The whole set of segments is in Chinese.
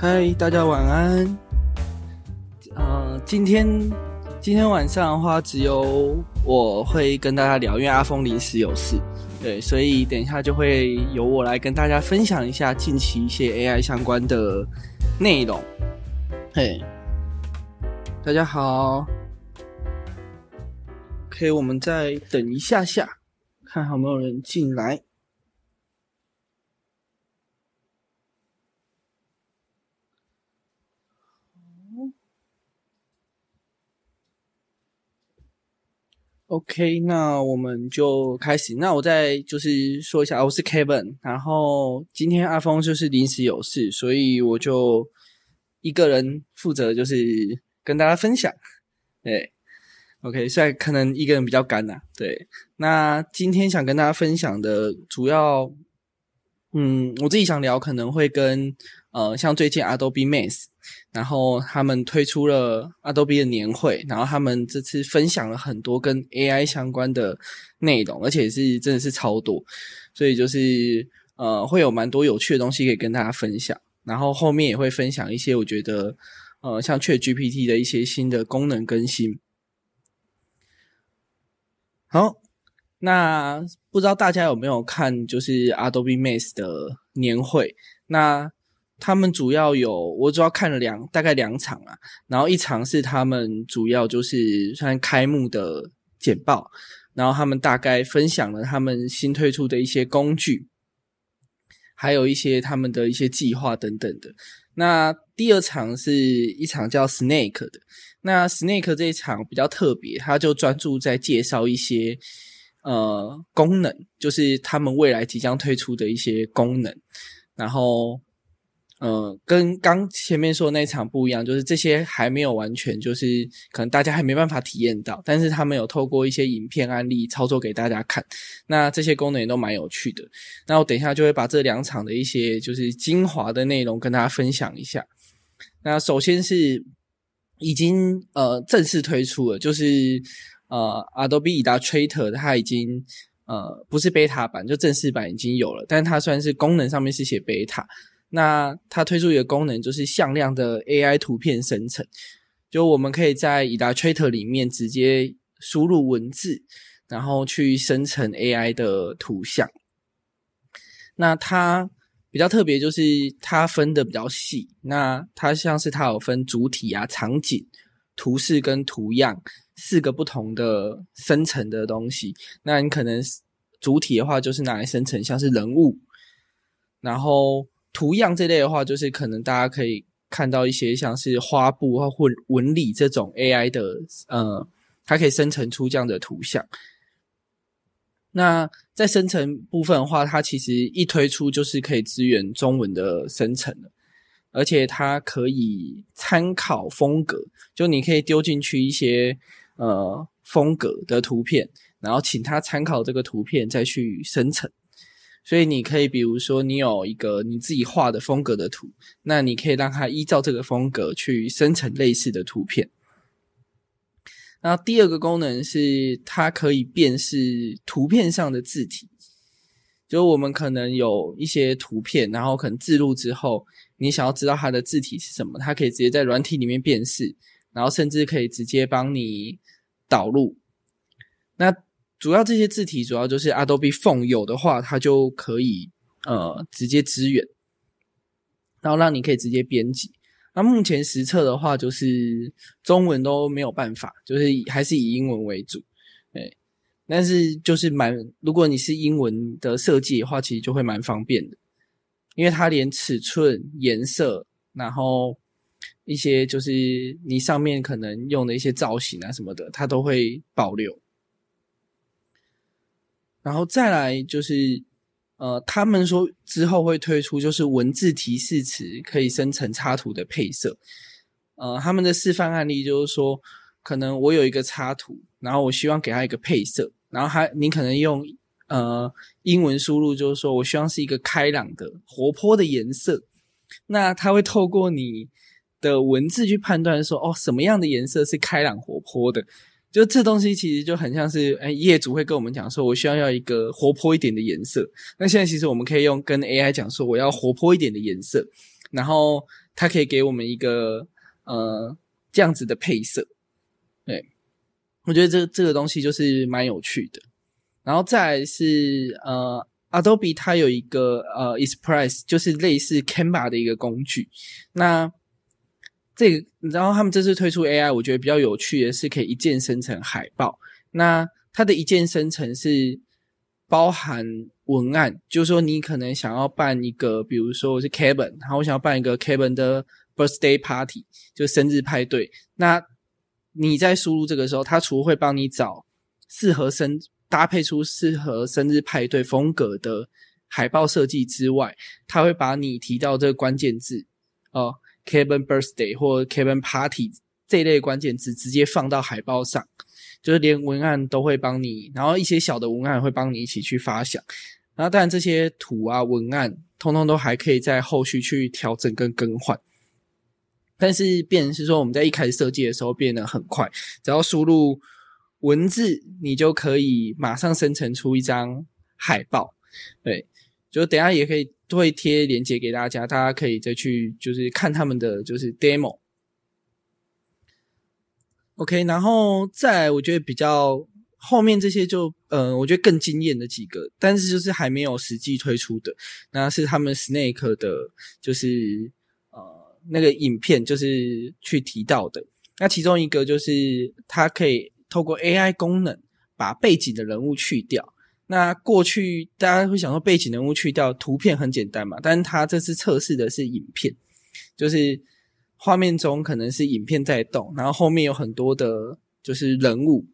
嗨，大家晚安。呃，今天今天晚上的话，只有我会跟大家聊，因为阿峰临时有事，对，所以等一下就会由我来跟大家分享一下近期一些 AI 相关的内容。嘿，大家好。OK，我们再等一下下，看有没有人进来。OK，那我们就开始。那我再就是说一下，我是 Kevin，然后今天阿峰就是临时有事，所以我就一个人负责，就是跟大家分享。对 o k 所以可能一个人比较干呐，对。那今天想跟大家分享的主要，嗯，我自己想聊可能会跟，呃，像最近 Adobe Max。然后他们推出了 Adobe 的年会，然后他们这次分享了很多跟 AI 相关的内容，而且是真的是超多，所以就是呃会有蛮多有趣的东西可以跟大家分享。然后后面也会分享一些我觉得呃像 c h a t GPT 的一些新的功能更新。好，那不知道大家有没有看就是 Adobe Max 的年会？那他们主要有我主要看了两大概两场啊，然后一场是他们主要就是算开幕的简报，然后他们大概分享了他们新推出的一些工具，还有一些他们的一些计划等等的。那第二场是一场叫 Snake 的，那 Snake 这一场比较特别，他就专注在介绍一些呃功能，就是他们未来即将推出的一些功能，然后。嗯，跟刚前面说那场不一样，就是这些还没有完全，就是可能大家还没办法体验到，但是他们有透过一些影片案例操作给大家看。那这些功能也都蛮有趣的。那我等一下就会把这两场的一些就是精华的内容跟大家分享一下。那首先是已经呃正式推出了，就是呃，Adobe 达 t r a t l e r 它已经呃不是 beta 版，就正式版已经有了，但它虽然是功能上面是写 beta。那它推出一个功能，就是向量的 AI 图片生成。就我们可以在以达 t r a t o r 里面直接输入文字，然后去生成 AI 的图像。那它比较特别，就是它分的比较细。那它像是它有分主体啊、场景、图示跟图样四个不同的生成的东西。那你可能主体的话，就是拿来生成像是人物，然后。图样这类的话，就是可能大家可以看到一些像是花布啊或纹理这种 AI 的，呃，它可以生成出这样的图像。那在生成部分的话，它其实一推出就是可以支援中文的生成而且它可以参考风格，就你可以丢进去一些呃风格的图片，然后请它参考这个图片再去生成。所以你可以比如说，你有一个你自己画的风格的图，那你可以让它依照这个风格去生成类似的图片。然后第二个功能是，它可以辨识图片上的字体。就我们可能有一些图片，然后可能字录之后，你想要知道它的字体是什么，它可以直接在软体里面辨识，然后甚至可以直接帮你导入。那主要这些字体，主要就是 Adobe Font 有的话，它就可以呃直接支援，然后让你可以直接编辑。那目前实测的话，就是中文都没有办法，就是还是以英文为主。哎，但是就是蛮，如果你是英文的设计的话，其实就会蛮方便的，因为它连尺寸、颜色，然后一些就是你上面可能用的一些造型啊什么的，它都会保留。然后再来就是，呃，他们说之后会推出就是文字提示词可以生成插图的配色，呃，他们的示范案例就是说，可能我有一个插图，然后我希望给它一个配色，然后还你可能用呃英文输入，就是说我希望是一个开朗的、活泼的颜色，那它会透过你的文字去判断说，哦，什么样的颜色是开朗活泼的。就这东西其实就很像是，哎，业主会跟我们讲说，我需要要一个活泼一点的颜色。那现在其实我们可以用跟 AI 讲说，我要活泼一点的颜色，然后它可以给我们一个呃这样子的配色。对，我觉得这这个东西就是蛮有趣的。然后再是呃，Adobe 它有一个呃 Express，就是类似 Canva 的一个工具。那这，然后他们这次推出 AI，我觉得比较有趣的是可以一键生成海报。那它的一键生成是包含文案，就是说你可能想要办一个，比如说我是 Kevin，然后我想要办一个 Kevin 的 birthday party，就生日派对。那你在输入这个时候，它除了会帮你找适合生搭配出适合生日派对风格的海报设计之外，它会把你提到这个关键字，哦。Cabin birthday 或 Cabin party 这类关键词直接放到海报上，就是连文案都会帮你，然后一些小的文案会帮你一起去发想，然后当然这些图啊、文案，通通都还可以在后续去调整跟更换。但是变是说，我们在一开始设计的时候变得很快，只要输入文字，你就可以马上生成出一张海报，对。就等下也可以会贴链接给大家，大家可以再去就是看他们的就是 demo。OK，然后再来我觉得比较后面这些就呃，我觉得更惊艳的几个，但是就是还没有实际推出的，那是他们 Snake 的，就是呃那个影片就是去提到的。那其中一个就是它可以透过 AI 功能把背景的人物去掉。那过去大家会想说背景人物去掉，图片很简单嘛。但是它这次测试的是影片，就是画面中可能是影片在动，然后后面有很多的就是人物。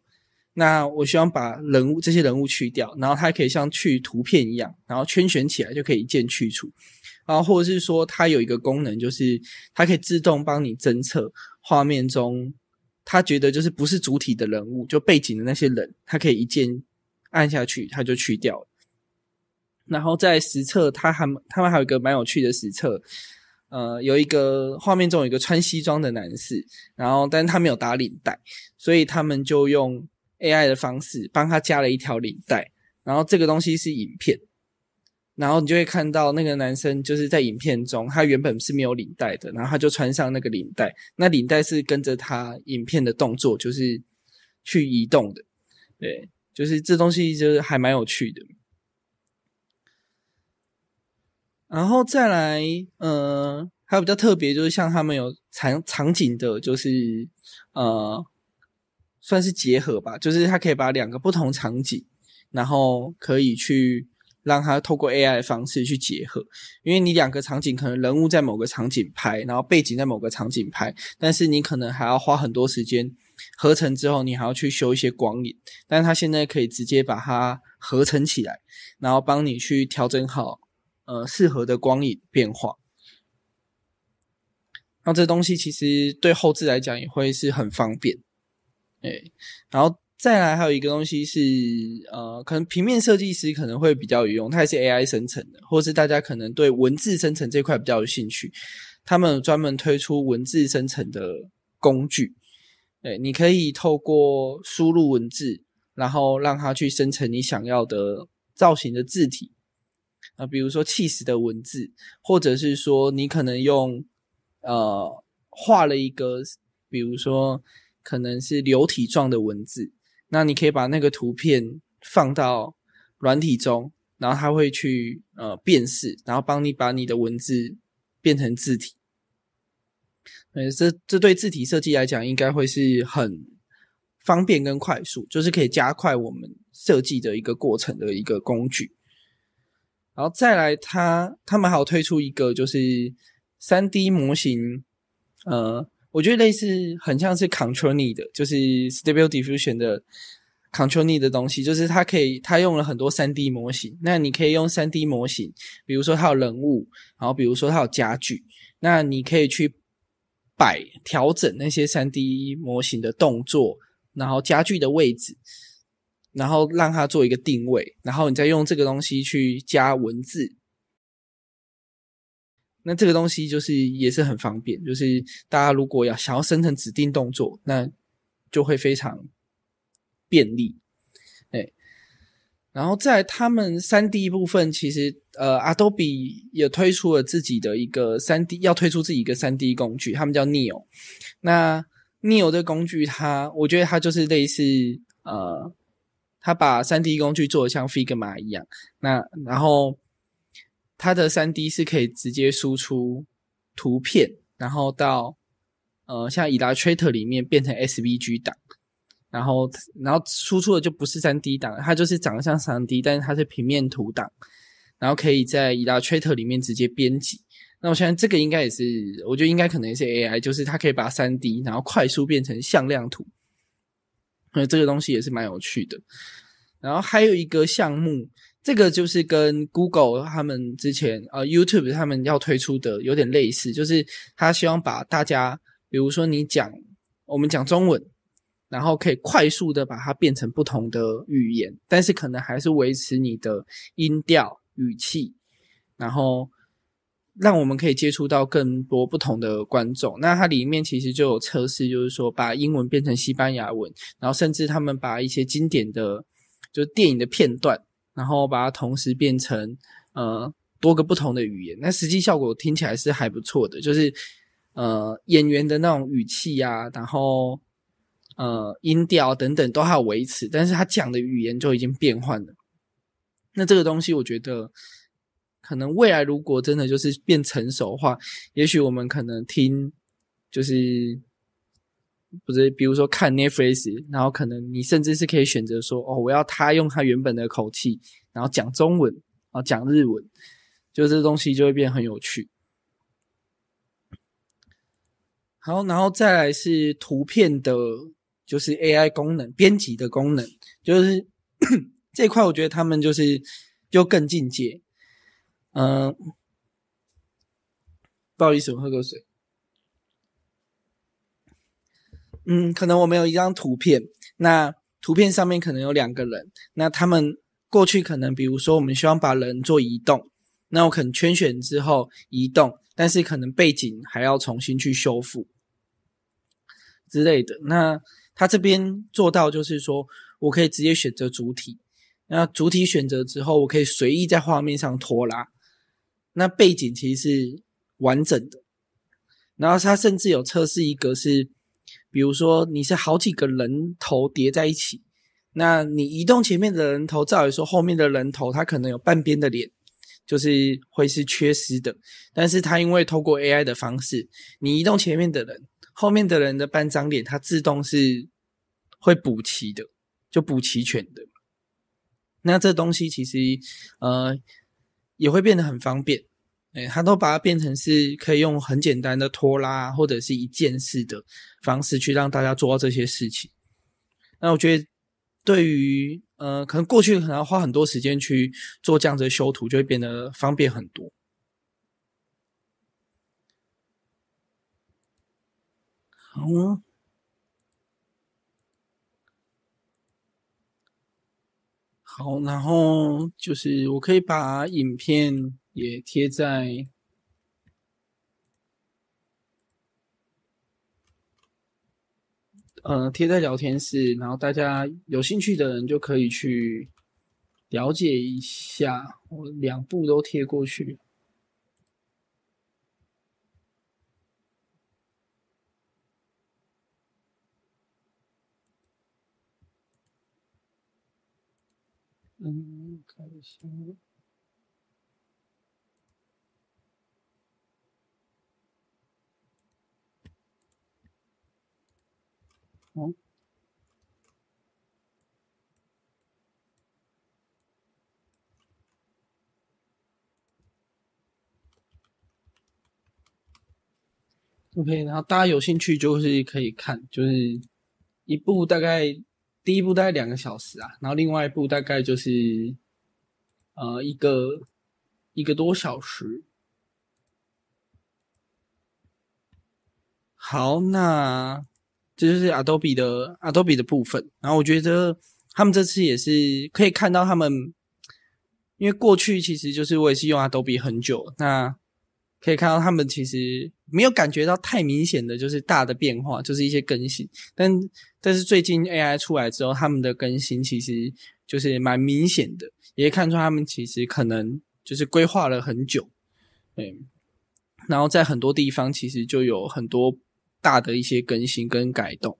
那我希望把人物这些人物去掉，然后它可以像去图片一样，然后圈选起来就可以一键去除。然后或者是说它有一个功能，就是它可以自动帮你侦测画面中它觉得就是不是主体的人物，就背景的那些人，它可以一键。按下去，它就去掉了。然后在实测，他还他们还有一个蛮有趣的实测，呃，有一个画面中有一个穿西装的男士，然后但是他没有打领带，所以他们就用 AI 的方式帮他加了一条领带。然后这个东西是影片，然后你就会看到那个男生就是在影片中，他原本是没有领带的，然后他就穿上那个领带，那领带是跟着他影片的动作，就是去移动的，对。就是这东西就是还蛮有趣的，然后再来，呃，还有比较特别，就是像他们有场场景的，就是呃，算是结合吧，就是它可以把两个不同场景，然后可以去让它透过 AI 的方式去结合，因为你两个场景可能人物在某个场景拍，然后背景在某个场景拍，但是你可能还要花很多时间。合成之后，你还要去修一些光影，但是它现在可以直接把它合成起来，然后帮你去调整好，呃，适合的光影变化。那这东西其实对后置来讲也会是很方便，哎，然后再来还有一个东西是，呃，可能平面设计师可能会比较有用，它也是 AI 生成的，或是大家可能对文字生成这块比较有兴趣，他们专门推出文字生成的工具。对，你可以透过输入文字，然后让它去生成你想要的造型的字体啊，比如说气势的文字，或者是说你可能用呃画了一个，比如说可能是流体状的文字，那你可以把那个图片放到软体中，然后它会去呃辨识，然后帮你把你的文字变成字体。嗯，这这对字体设计来讲应该会是很方便跟快速，就是可以加快我们设计的一个过程的一个工具。然后再来，它他们还有推出一个就是 3D 模型，呃，我觉得类似很像是 ControlNet，就是 Stable Diffusion 的 ControlNet 的东西，就是它可以它用了很多 3D 模型，那你可以用 3D 模型，比如说它有人物，然后比如说它有家具，那你可以去。摆调整那些三 D 模型的动作，然后家具的位置，然后让它做一个定位，然后你再用这个东西去加文字。那这个东西就是也是很方便，就是大家如果要想要生成指定动作，那就会非常便利。哎，然后在他们三 D 部分其实。呃，Adobe 也推出了自己的一个 3D，要推出自己一个 3D 工具，他们叫 n e o 那 n e o 这这工具，它我觉得它就是类似，呃，它把 3D 工具做的像 Figma 一样。那然后它的 3D 是可以直接输出图片，然后到呃像 Illustrator 里面变成 SVG 档，然后然后输出的就不是 3D 档，它就是长得像 3D，但是它是平面图档。然后可以在 l u s t r a t o r 里面直接编辑。那我相信这个应该也是，我觉得应该可能是 AI，就是它可以把三 D 然后快速变成向量图。呃，这个东西也是蛮有趣的。然后还有一个项目，这个就是跟 Google 他们之前呃 YouTube 他们要推出的有点类似，就是他希望把大家，比如说你讲我们讲中文，然后可以快速的把它变成不同的语言，但是可能还是维持你的音调。语气，然后让我们可以接触到更多不同的观众。那它里面其实就有测试，就是说把英文变成西班牙文，然后甚至他们把一些经典的，就是电影的片段，然后把它同时变成呃多个不同的语言。那实际效果听起来是还不错的，就是呃演员的那种语气呀，然后呃音调等等都还有维持，但是他讲的语言就已经变换了。那这个东西，我觉得可能未来如果真的就是变成熟的话，也许我们可能听，就是不是比如说看 Netflix，然后可能你甚至是可以选择说，哦，我要他用他原本的口气，然后讲中文，然后讲日文，就这东西就会变很有趣。好，然后再来是图片的，就是 AI 功能编辑的功能，就是。这一块我觉得他们就是又更进阶，嗯，不好意思，我喝口水。嗯，可能我们有一张图片，那图片上面可能有两个人，那他们过去可能，比如说我们希望把人做移动，那我可能圈选之后移动，但是可能背景还要重新去修复之类的。那他这边做到就是说我可以直接选择主体。那主体选择之后，我可以随意在画面上拖拉。那背景其实是完整的。然后它甚至有测试一个，是比如说你是好几个人头叠在一起，那你移动前面的人头，照理说后面的人头它可能有半边的脸，就是会是缺失的。但是它因为透过 AI 的方式，你移动前面的人，后面的人的半张脸，它自动是会补齐的，就补齐全的。那这东西其实，呃，也会变得很方便。哎，他都把它变成是可以用很简单的拖拉或者是一件事的方式去让大家做到这些事情。那我觉得，对于呃，可能过去可能要花很多时间去做这样子修图，就会变得方便很多。好啊。好，然后就是我可以把影片也贴在，呃，贴在聊天室，然后大家有兴趣的人就可以去了解一下。我两部都贴过去。还行。嗯。OK，然后大家有兴趣就是可以看，就是一部大概第一部大概两个小时啊，然后另外一部大概就是。呃，一个一个多小时。好，那这就是 Adobe 的 Adobe 的部分。然后我觉得他们这次也是可以看到他们，因为过去其实就是我也是用 Adobe 很久，那可以看到他们其实没有感觉到太明显的就是大的变化，就是一些更新。但但是最近 AI 出来之后，他们的更新其实就是蛮明显的。也看出他们其实可能就是规划了很久，嗯，然后在很多地方其实就有很多大的一些更新跟改动，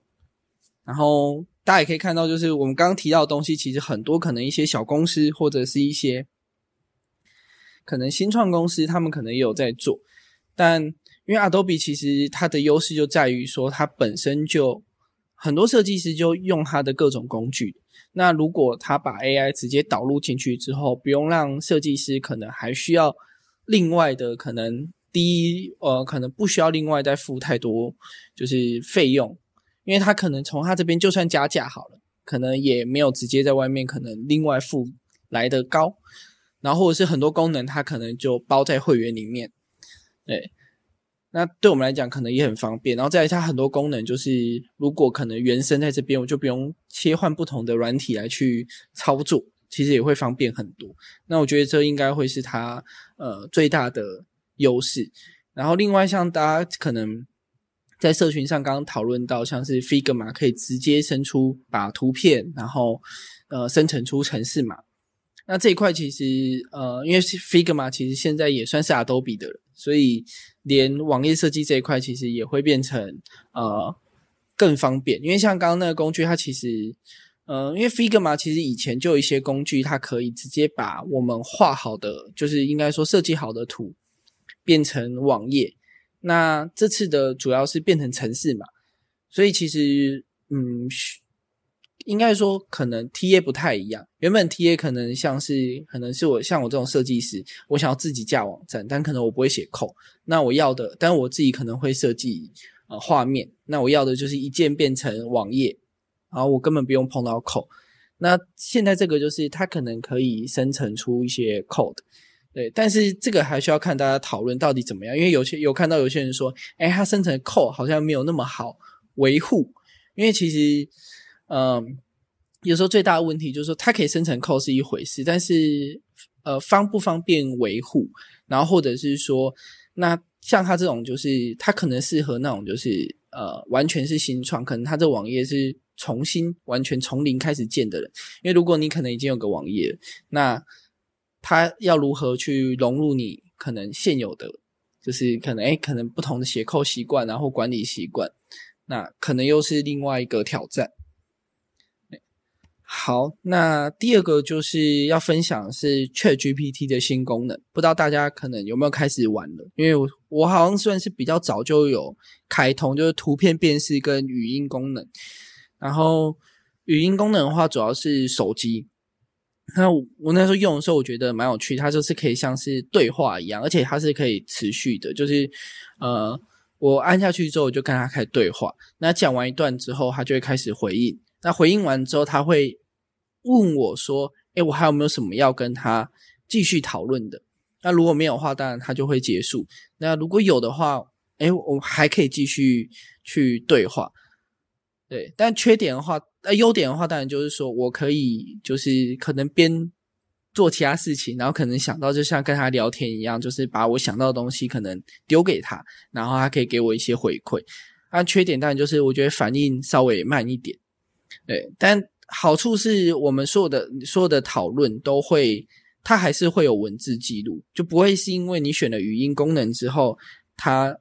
然后大家也可以看到，就是我们刚刚提到的东西，其实很多可能一些小公司或者是一些可能新创公司，他们可能也有在做，但因为阿多比其实它的优势就在于说它本身就。很多设计师就用它的各种工具。那如果他把 AI 直接导入进去之后，不用让设计师可能还需要另外的可能第一呃，可能不需要另外再付太多就是费用，因为他可能从他这边就算加价好了，可能也没有直接在外面可能另外付来的高。然后或者是很多功能他可能就包在会员里面，对。那对我们来讲可能也很方便，然后再来它很多功能就是，如果可能原生在这边，我就不用切换不同的软体来去操作，其实也会方便很多。那我觉得这应该会是它呃最大的优势。然后另外像大家可能在社群上刚刚讨论到，像是 Figma 可以直接生出把图片，然后呃生成出城市码。那这一块其实呃因为 Figma 其实现在也算是 Adobe 的，所以。连网页设计这一块，其实也会变成呃更方便，因为像刚刚那个工具，它其实，呃，因为 figma 其实以前就有一些工具，它可以直接把我们画好的，就是应该说设计好的图变成网页。那这次的主要是变成城市嘛，所以其实嗯。应该说，可能 T A 不太一样。原本 T A 可能像是，可能是我像我这种设计师，我想要自己架网站，但可能我不会写 code。那我要的，但我自己可能会设计啊画面。那我要的就是一键变成网页，然后我根本不用碰到 code。那现在这个就是，它可能可以生成出一些 code，对。但是这个还需要看大家讨论到底怎么样，因为有些有看到有些人说，哎，它生成 code 好像没有那么好维护，因为其实。嗯，有时候最大的问题就是说，它可以生成扣是一回事，但是，呃，方不方便维护，然后或者是说，那像它这种，就是它可能适合那种，就是呃，完全是新创，可能它这网页是重新完全从零开始建的，人，因为如果你可能已经有个网页，那它要如何去融入你可能现有的，就是可能哎，可能不同的斜扣习惯，然后管理习惯，那可能又是另外一个挑战。好，那第二个就是要分享是 Chat GPT 的新功能，不知道大家可能有没有开始玩了？因为我我好像算是比较早就有开通，就是图片辨识跟语音功能。然后语音功能的话，主要是手机。那我那时候用的时候，我觉得蛮有趣，它就是可以像是对话一样，而且它是可以持续的，就是呃，我按下去之后，我就跟它开始对话。那讲完一段之后，它就会开始回应。那回应完之后，他会问我说：“哎，我还有没有什么要跟他继续讨论的？”那如果没有的话，当然他就会结束。那如果有的话，哎，我还可以继续去对话。对，但缺点的话，那优点的话，当然就是说我可以，就是可能边做其他事情，然后可能想到，就像跟他聊天一样，就是把我想到的东西可能丢给他，然后他可以给我一些回馈。那缺点当然就是我觉得反应稍微慢一点。对，但好处是我们所有的所有的讨论都会，它还是会有文字记录，就不会是因为你选了语音功能之后，它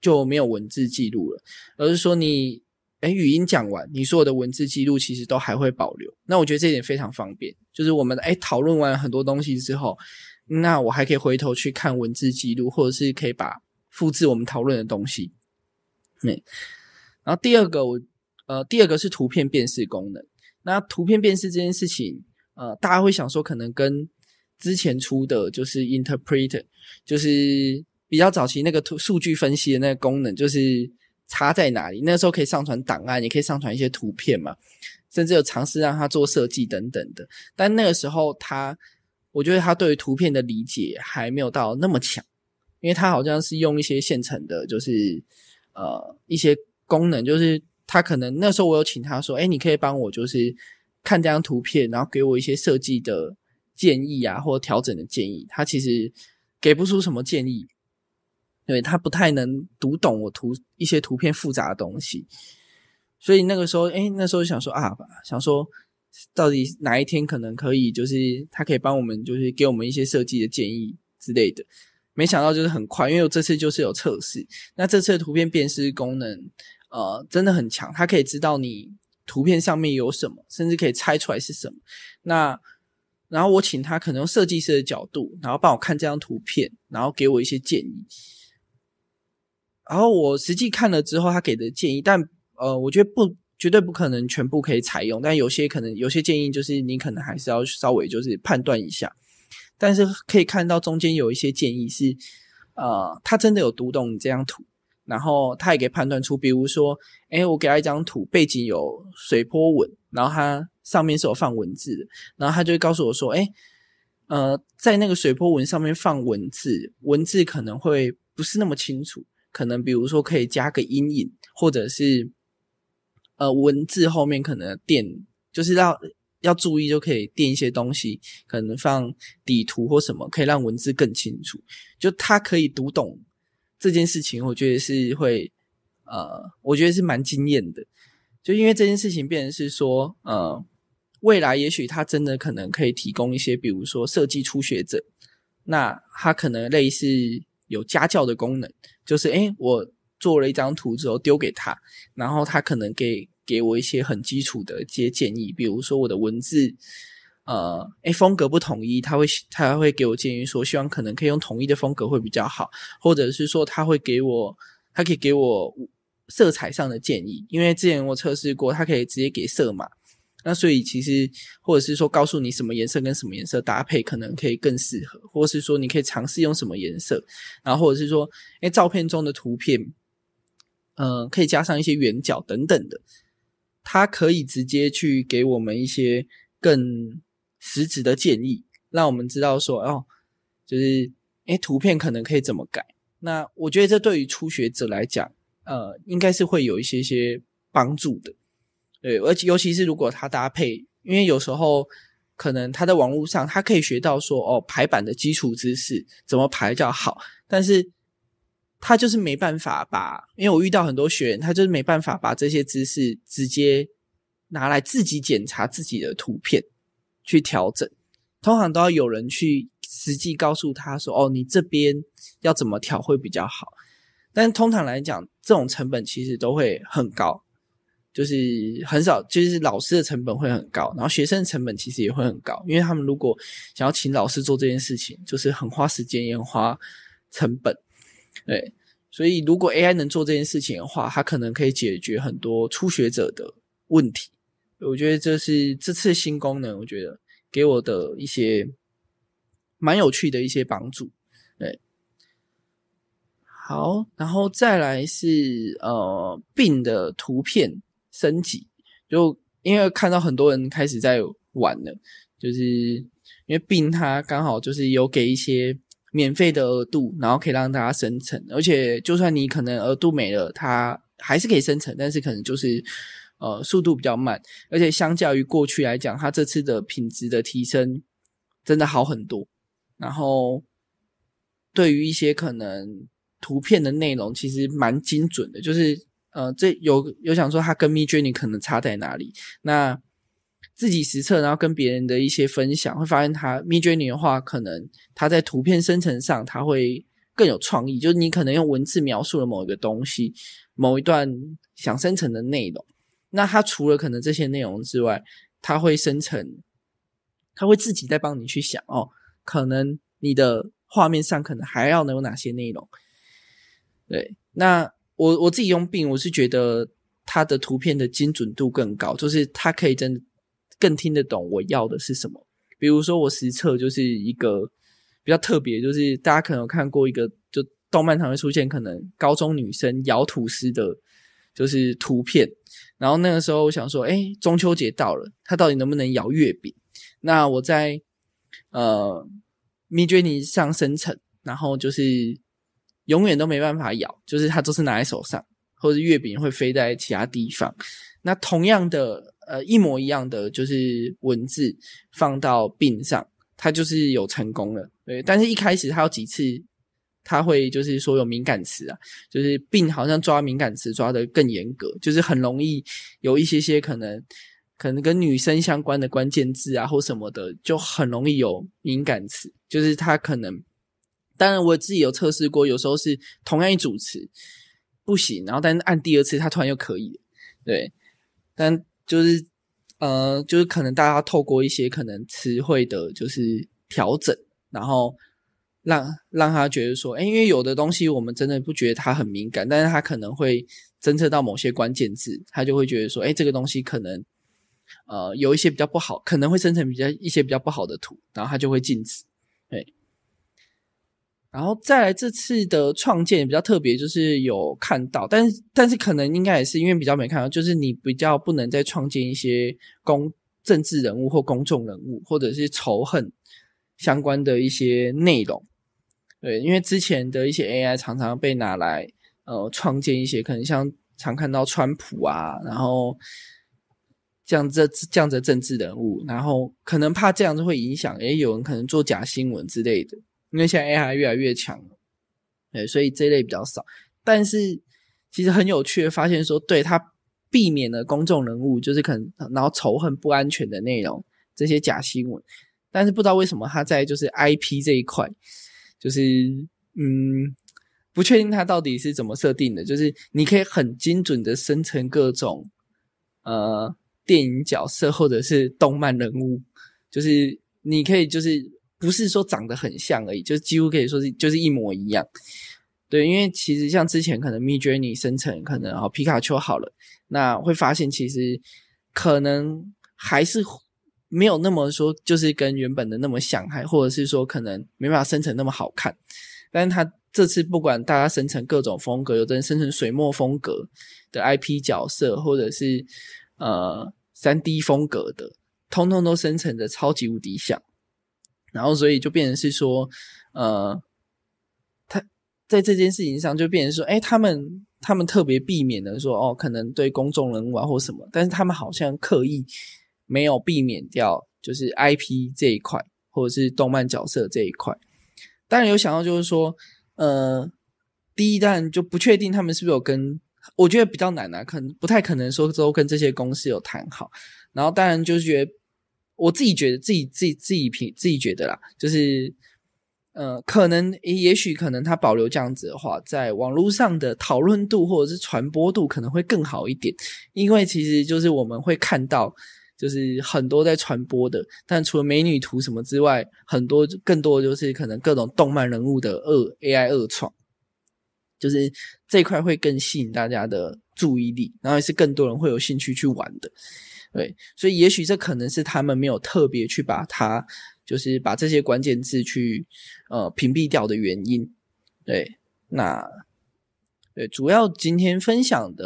就没有文字记录了，而是说你哎语音讲完，你所有的文字记录其实都还会保留。那我觉得这点非常方便，就是我们哎讨论完很多东西之后，那我还可以回头去看文字记录，或者是可以把复制我们讨论的东西。对，然后第二个我。呃，第二个是图片辨识功能。那图片辨识这件事情，呃，大家会想说，可能跟之前出的就是 interpreter，就是比较早期那个图数据分析的那个功能，就是差在哪里？那时候可以上传档案，也可以上传一些图片嘛，甚至有尝试让它做设计等等的。但那个时候，它我觉得它对于图片的理解还没有到那么强，因为它好像是用一些现成的，就是呃一些功能，就是。他可能那时候我有请他说：“哎，你可以帮我就是看这张图片，然后给我一些设计的建议啊，或调整的建议。”他其实给不出什么建议，对他不太能读懂我图一些图片复杂的东西。所以那个时候，哎，那时候就想说啊，想说到底哪一天可能可以就是他可以帮我们就是给我们一些设计的建议之类的。没想到就是很快，因为我这次就是有测试，那这次的图片辨识功能。呃，真的很强，他可以知道你图片上面有什么，甚至可以猜出来是什么。那然后我请他可能用设计师的角度，然后帮我看这张图片，然后给我一些建议。然后我实际看了之后，他给的建议，但呃，我觉得不绝对不可能全部可以采用，但有些可能有些建议就是你可能还是要稍微就是判断一下。但是可以看到中间有一些建议是，呃，他真的有读懂这张图。然后他也可以判断出，比如说，哎，我给他一张图，背景有水波纹，然后它上面是有放文字的，然后他就会告诉我说，哎，呃，在那个水波纹上面放文字，文字可能会不是那么清楚，可能比如说可以加个阴影，或者是呃文字后面可能垫，就是要要注意就可以垫一些东西，可能放底图或什么，可以让文字更清楚，就他可以读懂。这件事情我觉得是会，呃，我觉得是蛮惊艳的。就因为这件事情，变成是说，呃，未来也许他真的可能可以提供一些，比如说设计初学者，那他可能类似有家教的功能，就是诶，我做了一张图之后丢给他，然后他可能给给我一些很基础的些建议，比如说我的文字。呃，哎，风格不统一，他会他会给我建议说，希望可能可以用统一的风格会比较好，或者是说他会给我，他可以给我色彩上的建议，因为之前我测试过，他可以直接给色码，那所以其实或者是说告诉你什么颜色跟什么颜色搭配可能可以更适合，或者是说你可以尝试用什么颜色，然后或者是说，哎，照片中的图片，嗯，可以加上一些圆角等等的，他可以直接去给我们一些更。实质的建议，让我们知道说哦，就是哎，图片可能可以怎么改？那我觉得这对于初学者来讲，呃，应该是会有一些些帮助的，对。而且尤其是如果他搭配，因为有时候可能他在网络上，他可以学到说哦，排版的基础知识怎么排较好，但是他就是没办法把，因为我遇到很多学员，他就是没办法把这些知识直接拿来自己检查自己的图片。去调整，通常都要有人去实际告诉他说：“哦，你这边要怎么调会比较好。”但通常来讲，这种成本其实都会很高，就是很少，就是老师的成本会很高，然后学生的成本其实也会很高，因为他们如果想要请老师做这件事情，就是很花时间也花成本。对，所以如果 AI 能做这件事情的话，它可能可以解决很多初学者的问题。我觉得这是这次新功能，我觉得给我的一些蛮有趣的一些帮助。对，好，然后再来是呃，病的图片升级，就因为看到很多人开始在玩了，就是因为病它刚好就是有给一些免费的额度，然后可以让大家生成，而且就算你可能额度没了，它还是可以生成，但是可能就是。呃，速度比较慢，而且相较于过去来讲，它这次的品质的提升真的好很多。然后，对于一些可能图片的内容，其实蛮精准的。就是呃，这有有想说它跟 m i j o u r n e y 可能差在哪里？那自己实测，然后跟别人的一些分享，会发现它 m i j o u r n e y 的话，可能它在图片生成上，它会更有创意。就是你可能用文字描述了某一个东西，某一段想生成的内容。那它除了可能这些内容之外，它会生成，它会自己在帮你去想哦，可能你的画面上可能还要能有哪些内容。对，那我我自己用病，我是觉得它的图片的精准度更高，就是它可以真的更听得懂我要的是什么。比如说我实测就是一个比较特别，就是大家可能有看过一个，就动漫常会出现，可能高中女生咬吐司的。就是图片，然后那个时候我想说，哎，中秋节到了，它到底能不能咬月饼？那我在呃，迷你上生成，然后就是永远都没办法咬，就是它都是拿在手上，或者月饼会飞在其他地方。那同样的，呃，一模一样的就是文字放到饼上，它就是有成功了，对。但是一开始它有几次。他会就是说有敏感词啊，就是病好像抓敏感词抓的更严格，就是很容易有一些些可能，可能跟女生相关的关键字啊或什么的，就很容易有敏感词。就是他可能，当然我自己有测试过，有时候是同样一组词不行，然后但按第二次他突然又可以对，但就是呃，就是可能大家透过一些可能词汇的，就是调整，然后。让让他觉得说，哎，因为有的东西我们真的不觉得它很敏感，但是他可能会侦测到某些关键字，他就会觉得说，哎，这个东西可能，呃，有一些比较不好，可能会生成比较一些比较不好的图，然后他就会禁止。对。然后再来这次的创建比较特别，就是有看到，但是但是可能应该也是因为比较没看到，就是你比较不能再创建一些公政治人物或公众人物，或者是仇恨相关的一些内容。对，因为之前的一些 AI 常常被拿来，呃，创建一些可能像常看到川普啊，然后这样这这样子政治人物，然后可能怕这样子会影响，哎，有人可能做假新闻之类的，因为现在 AI 越来越强，对，所以这一类比较少。但是其实很有趣的发现，说对它避免了公众人物，就是可能然后仇恨不安全的内容这些假新闻，但是不知道为什么它在就是 IP 这一块。就是，嗯，不确定它到底是怎么设定的。就是你可以很精准的生成各种，呃，电影角色或者是动漫人物。就是你可以，就是不是说长得很像而已，就几乎可以说是就是一模一样。对，因为其实像之前可能 Mid Journey 生成可能哦皮卡丘好了，那会发现其实可能还是。没有那么说，就是跟原本的那么像，还或者是说可能没办法生成那么好看。但是他这次不管大家生成各种风格，有的人生成水墨风格的 IP 角色，或者是呃三 D 风格的，通通都生成的超级无敌像。然后所以就变成是说，呃，他在这件事情上就变成说，哎，他们他们特别避免的说，哦，可能对公众人物或什么，但是他们好像刻意。没有避免掉，就是 IP 这一块，或者是动漫角色这一块。当然有想到，就是说，呃，第一，弹然就不确定他们是不是有跟，我觉得比较难啊，可能不太可能说都跟这些公司有谈好。然后，当然就是觉得，我自己觉得自己自己自己评自己觉得啦，就是，呃，可能也许可能他保留这样子的话，在网络上的讨论度或者是传播度可能会更好一点，因为其实就是我们会看到。就是很多在传播的，但除了美女图什么之外，很多更多就是可能各种动漫人物的恶 AI 恶创，就是这块会更吸引大家的注意力，然后也是更多人会有兴趣去玩的，对，所以也许这可能是他们没有特别去把它，就是把这些关键字去呃屏蔽掉的原因，对，那。对，主要今天分享的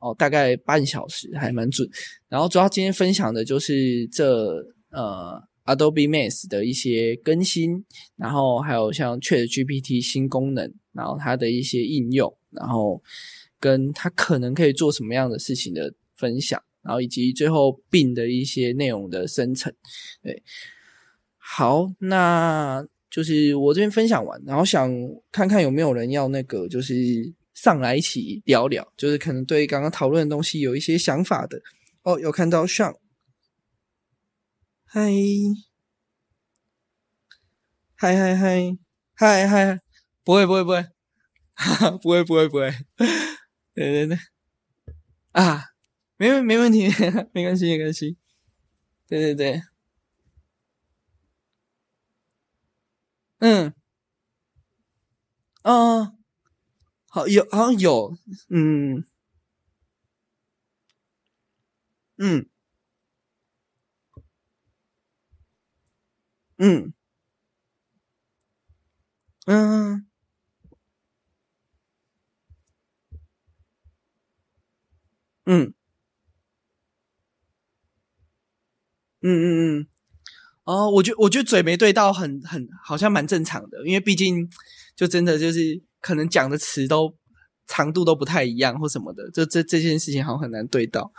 哦，大概半小时还蛮准。然后主要今天分享的就是这呃，Adobe Max 的一些更新，然后还有像 Chat GPT 新功能，然后它的一些应用，然后跟它可能可以做什么样的事情的分享，然后以及最后并的一些内容的生成。对，好，那就是我这边分享完，然后想看看有没有人要那个就是。上来一起聊聊，就是可能对刚刚讨论的东西有一些想法的哦。有看到上，嗨，嗨嗨嗨嗨嗨，不会不会不会，哈哈，不会不会不会，对对对，啊，没没没问题，没关系没关系，对对对，嗯，啊。有啊有，嗯，嗯，嗯，嗯，嗯，嗯嗯嗯，哦，我觉我觉嘴没对到，很很好像蛮正常的，因为毕竟就真的就是。可能讲的词都长度都不太一样或什么的，就这这件事情好像很难对到。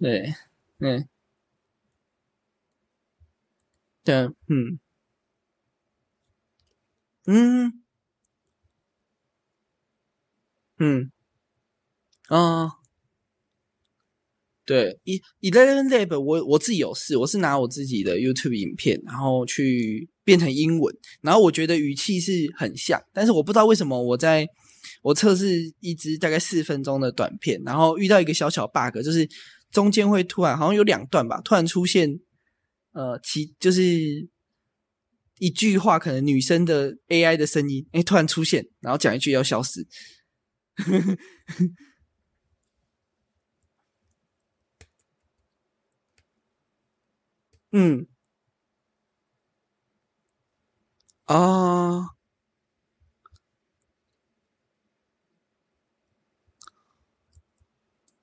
对，嗯，对，嗯，嗯，嗯，啊，对，e eleven lab，我我自己有事，我是拿我自己的 YouTube 影片，然后去。变成英文，然后我觉得语气是很像，但是我不知道为什么我在我测试一支大概四分钟的短片，然后遇到一个小小 bug，就是中间会突然好像有两段吧，突然出现，呃，其就是一句话，可能女生的 AI 的声音，哎，突然出现，然后讲一句要消失，嗯。啊，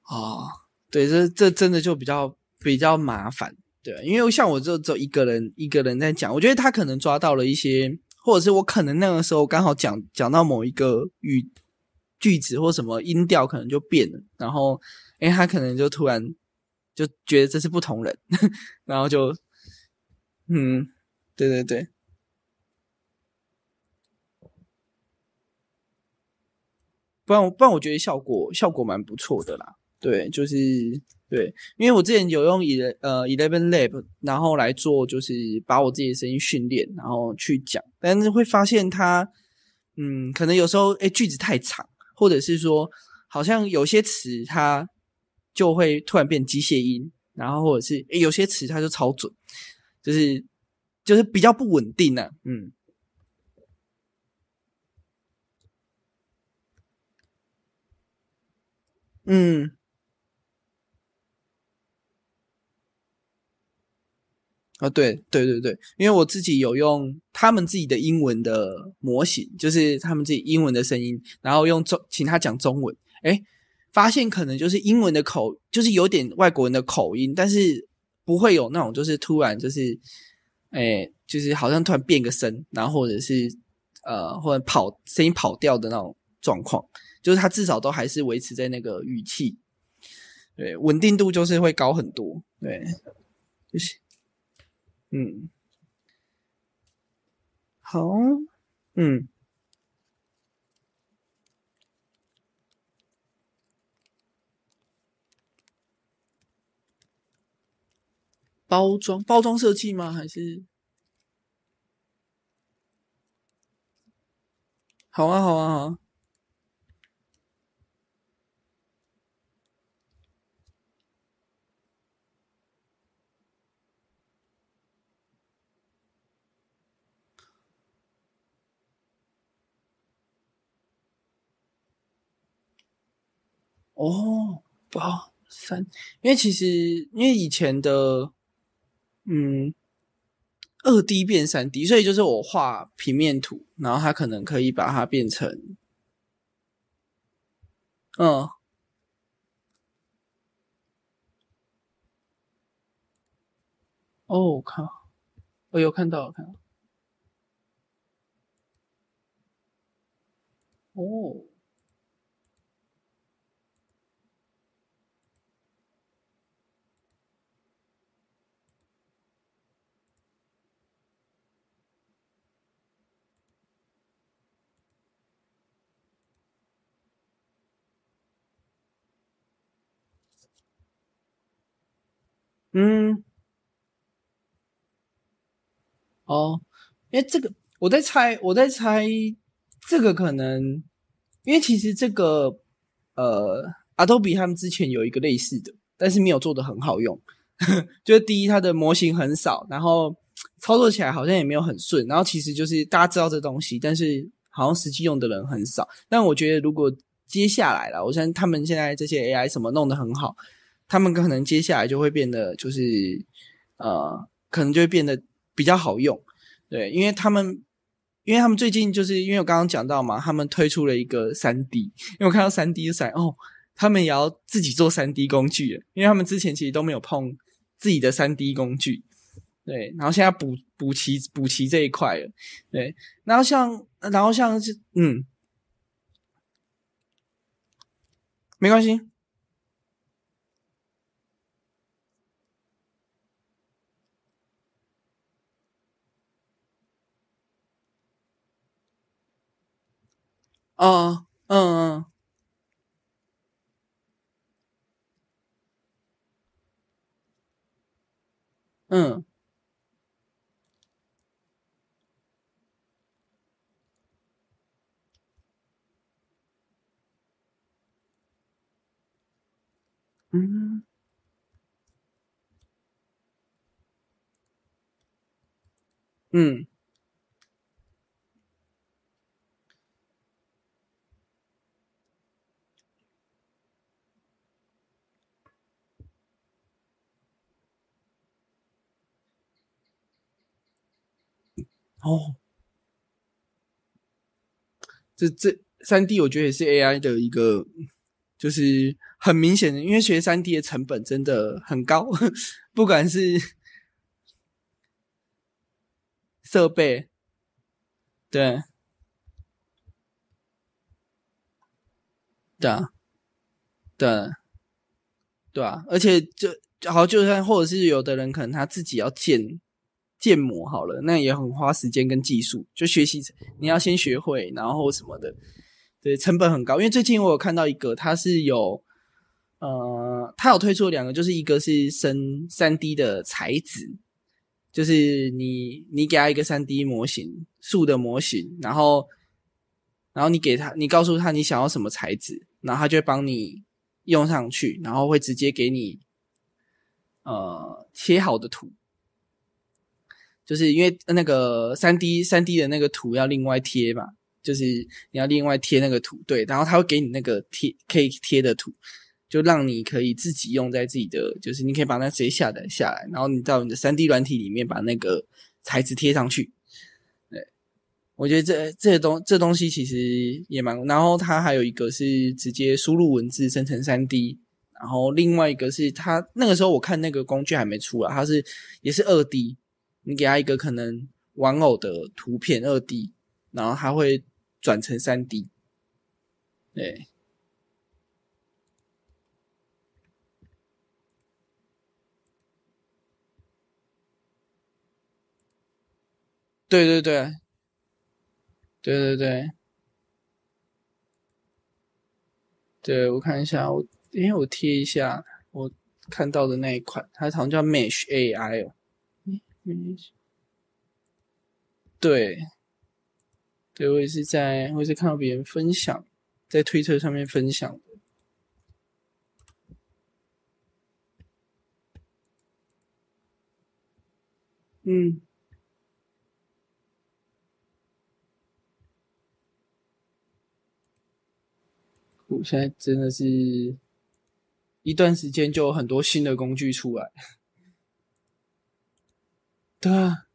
哦，对，这这真的就比较比较麻烦，对因为像我这这一个人一个人在讲，我觉得他可能抓到了一些，或者是我可能那个时候刚好讲讲到某一个语句子或什么音调，可能就变了，然后，哎，他可能就突然就觉得这是不同人，然后就，嗯，对对对。不然，不然我觉得效果效果蛮不错的啦。对，就是对，因为我之前有用 Ele 呃 Eleven Lab，然后来做就是把我自己的声音训练，然后去讲，但是会发现它，嗯，可能有时候诶句子太长，或者是说好像有些词它就会突然变机械音，然后或者是诶有些词它就超准，就是就是比较不稳定呢，嗯。嗯，啊，对，对，对，对，因为我自己有用他们自己的英文的模型，就是他们自己英文的声音，然后用中，请他讲中文，哎，发现可能就是英文的口，就是有点外国人的口音，但是不会有那种就是突然就是，哎，就是好像突然变个声，然后或者是呃，或者跑声音跑掉的那种状况。就是他至少都还是维持在那个语气，对稳定度就是会高很多，对，就是，嗯，好，嗯，包装包装设计吗？还是好啊好啊好。哦，好三，因为其实因为以前的，嗯，二 D 变三 D，所以就是我画平面图，然后它可能可以把它变成，嗯，哦，我靠，我有看到，我看到，哦。嗯，哦，因为这个我在猜，我在猜，这个可能，因为其实这个，呃，阿多比他们之前有一个类似的，但是没有做的很好用，就是第一，它的模型很少，然后操作起来好像也没有很顺，然后其实就是大家知道这东西，但是好像实际用的人很少。但我觉得如果接下来了，我想他们现在这些 AI 什么弄得很好。他们可能接下来就会变得就是，呃，可能就会变得比较好用，对，因为他们，因为他们最近就是因为我刚刚讲到嘛，他们推出了一个三 D，因为我看到三 D 闪哦，他们也要自己做三 D 工具，因为他们之前其实都没有碰自己的三 D 工具，对，然后现在补补齐补齐这一块了，对，然后像然后像是嗯，没关系。哦，嗯嗯。嗯。嗯。嗯。哦，这这三 D 我觉得也是 AI 的一个，就是很明显的，因为学三 D 的成本真的很高，不管是设备，对，对，对啊，而且就好，就算或者是有的人可能他自己要建。建模好了，那也很花时间跟技术，就学习你要先学会，然后什么的，对，成本很高。因为最近我有看到一个，它是有，呃，它有推出两个，就是一个是生三 D 的材质，就是你你给他一个三 D 模型，树的模型，然后然后你给他，你告诉他你想要什么材质，然后他就帮你用上去，然后会直接给你呃切好的图。就是因为那个三 D 三 D 的那个图要另外贴嘛，就是你要另外贴那个图，对，然后他会给你那个贴可以贴的图，就让你可以自己用在自己的，就是你可以把那直接下载下来，然后你到你的三 D 软体里面把那个材质贴上去。对，我觉得这这些东这东西其实也蛮，然后它还有一个是直接输入文字生成三 D，然后另外一个是他那个时候我看那个工具还没出来，它是也是二 D。你给他一个可能玩偶的图片，二 D，然后他会转成三 D。对，对对对，对对对，对我看一下，我因为我贴一下我看到的那一款，它好像叫 Mesh AI 哦。没对，对我也是在，我也是看到别人分享，在推特上面分享。嗯。我现在真的是，一段时间就有很多新的工具出来。对啊，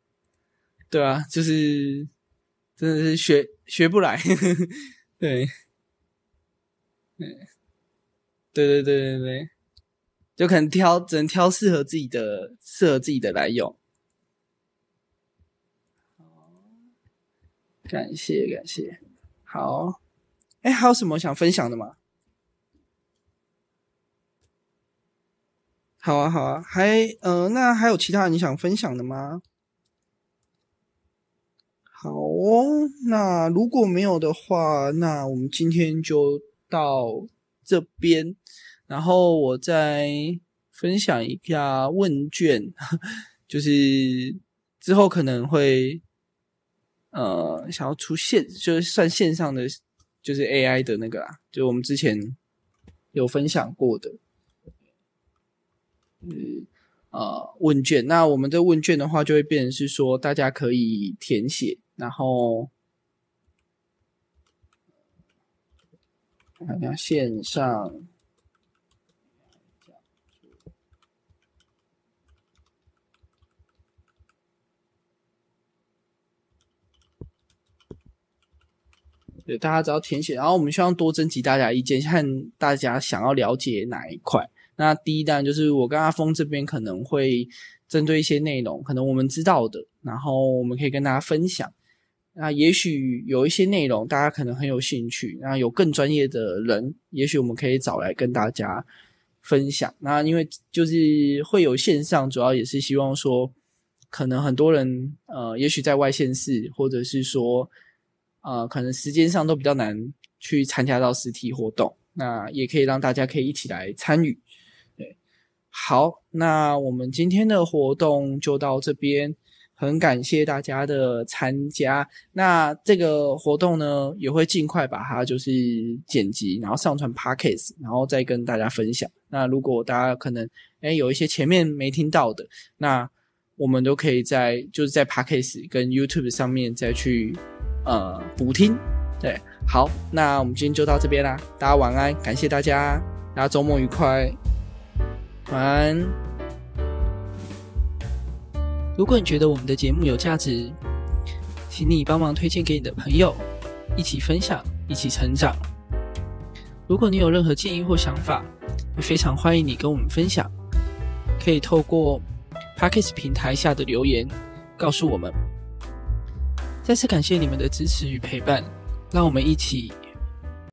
对啊，就是真的是学学不来，对，对，对对对对对，就可能挑只能挑适合自己的、适合自己的来用。感谢感谢，好，哎，还有什么想分享的吗？好啊，好啊，还呃，那还有其他你想分享的吗？好，哦，那如果没有的话，那我们今天就到这边，然后我再分享一下问卷，就是之后可能会呃想要出现，就是算线上的就是 AI 的那个啦，就我们之前有分享过的。呃，啊，问卷。那我们的问卷的话，就会变成是说，大家可以填写，然后，好像线上，对，大家只要填写。然后，我们希望多征集大家意见，看大家想要了解哪一块。那第一单就是我跟阿峰这边可能会针对一些内容，可能我们知道的，然后我们可以跟大家分享。那也许有一些内容大家可能很有兴趣，那有更专业的人，也许我们可以找来跟大家分享。那因为就是会有线上，主要也是希望说，可能很多人呃，也许在外县市，或者是说呃，可能时间上都比较难去参加到实体活动，那也可以让大家可以一起来参与。好，那我们今天的活动就到这边，很感谢大家的参加。那这个活动呢，也会尽快把它就是剪辑，然后上传 p o c c a g t 然后再跟大家分享。那如果大家可能哎有一些前面没听到的，那我们都可以在就是在 p o c c a g t 跟 YouTube 上面再去呃补听。对，好，那我们今天就到这边啦，大家晚安，感谢大家，大家周末愉快。晚安。如果你觉得我们的节目有价值，请你帮忙推荐给你的朋友，一起分享，一起成长。如果你有任何建议或想法，也非常欢迎你跟我们分享，可以透过 Parkes 平台下的留言告诉我们。再次感谢你们的支持与陪伴，让我们一起。